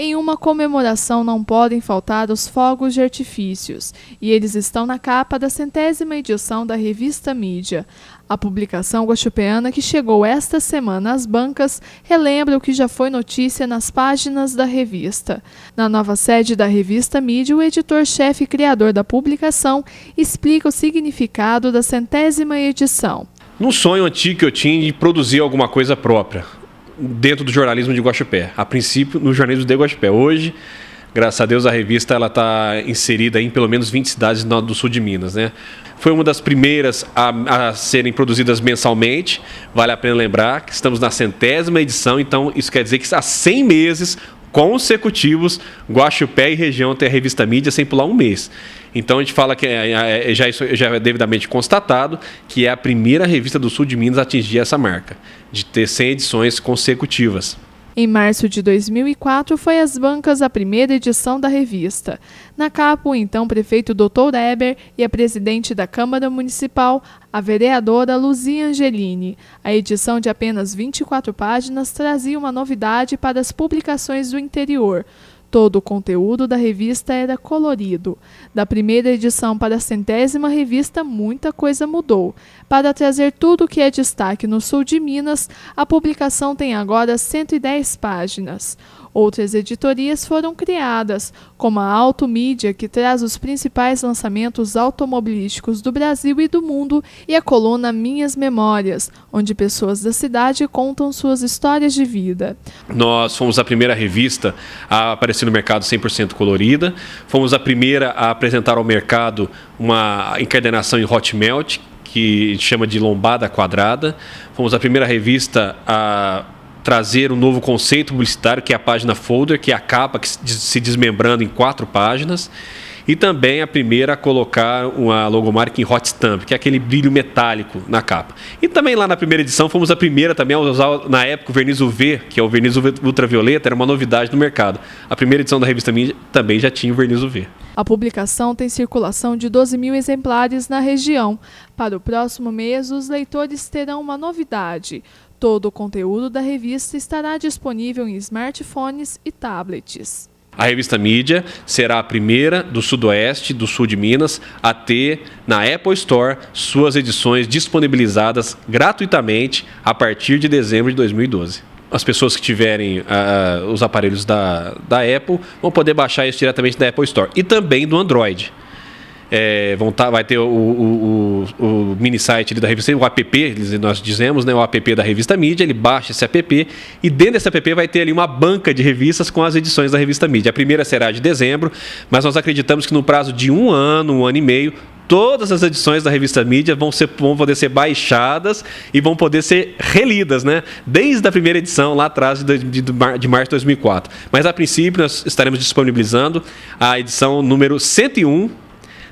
Em uma comemoração não podem faltar os fogos de artifícios, e eles estão na capa da centésima edição da revista Mídia. A publicação guaxupeana que chegou esta semana às bancas relembra o que já foi notícia nas páginas da revista. Na nova sede da revista Mídia, o editor-chefe e criador da publicação explica o significado da centésima edição. Num sonho antigo que eu tinha de produzir alguma coisa própria, dentro do jornalismo de Guaxupé. A princípio, no jornalismo de Guaxupé. Hoje, graças a Deus, a revista ela está inserida em pelo menos 20 cidades do sul de Minas, né? Foi uma das primeiras a, a serem produzidas mensalmente. Vale a pena lembrar que estamos na centésima edição, então isso quer dizer que há 100 meses consecutivos, Guaxupé e região tem a revista Mídia sem pular um mês. Então a gente fala que é, é, é, já, isso já é devidamente constatado que é a primeira revista do sul de Minas a atingir essa marca, de ter 100 edições consecutivas. Em março de 2004, foi às bancas a primeira edição da revista. Na capa, o então prefeito Dr. Eber e a presidente da Câmara Municipal, a vereadora Luzia Angelini. A edição de apenas 24 páginas trazia uma novidade para as publicações do interior. Todo o conteúdo da revista era colorido. Da primeira edição para a centésima revista, muita coisa mudou. Para trazer tudo o que é destaque no sul de Minas, a publicação tem agora 110 páginas. Outras editorias foram criadas, como a Automídia, que traz os principais lançamentos automobilísticos do Brasil e do mundo, e a coluna Minhas Memórias, onde pessoas da cidade contam suas histórias de vida. Nós fomos a primeira revista a aparecer no mercado 100% colorida, fomos a primeira a apresentar ao mercado uma encadernação em hot melt, que chama de lombada quadrada. Fomos a primeira revista a trazer um novo conceito publicitário, que é a página folder, que é a capa que se desmembrando em quatro páginas. E também a primeira a colocar uma logomarca em hot stamp, que é aquele brilho metálico na capa. E também lá na primeira edição, fomos a primeira também a usar, na época, o verniz UV, que é o verniz ultravioleta, era uma novidade no mercado. A primeira edição da revista Mídia também já tinha o verniz UV. A publicação tem circulação de 12 mil exemplares na região. Para o próximo mês, os leitores terão uma novidade Todo o conteúdo da revista estará disponível em smartphones e tablets. A revista Mídia será a primeira do Sudoeste, do Sul de Minas, a ter na Apple Store suas edições disponibilizadas gratuitamente a partir de dezembro de 2012 as pessoas que tiverem uh, os aparelhos da, da Apple vão poder baixar isso diretamente da Apple Store e também do Android. É, vão tá, vai ter o, o, o, o mini site da revista, o app, nós dizemos, né, o app da revista Mídia, ele baixa esse app e dentro desse app vai ter ali uma banca de revistas com as edições da revista Mídia. A primeira será de dezembro, mas nós acreditamos que no prazo de um ano, um ano e meio, todas as edições da revista Mídia vão, ser, vão poder ser baixadas e vão poder ser relidas, né? Desde a primeira edição, lá atrás, de, de, de março de 2004. Mas, a princípio, nós estaremos disponibilizando a edição número 101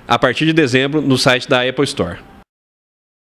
a partir de dezembro no site da Apple Store.